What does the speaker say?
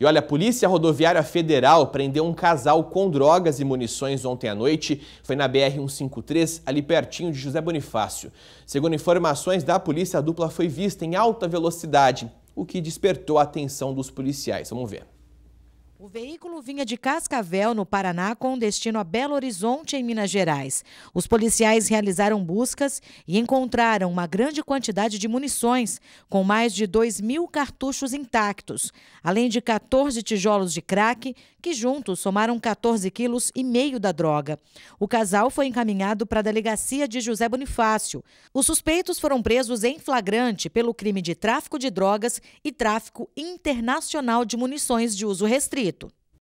E olha, a Polícia Rodoviária Federal prendeu um casal com drogas e munições ontem à noite. Foi na BR-153, ali pertinho de José Bonifácio. Segundo informações da polícia, a dupla foi vista em alta velocidade, o que despertou a atenção dos policiais. Vamos ver. O veículo vinha de Cascavel, no Paraná, com destino a Belo Horizonte, em Minas Gerais. Os policiais realizaram buscas e encontraram uma grande quantidade de munições, com mais de 2 mil cartuchos intactos, além de 14 tijolos de crack, que juntos somaram 14 quilos e meio da droga. O casal foi encaminhado para a delegacia de José Bonifácio. Os suspeitos foram presos em flagrante pelo crime de tráfico de drogas e tráfico internacional de munições de uso restrito. туалету.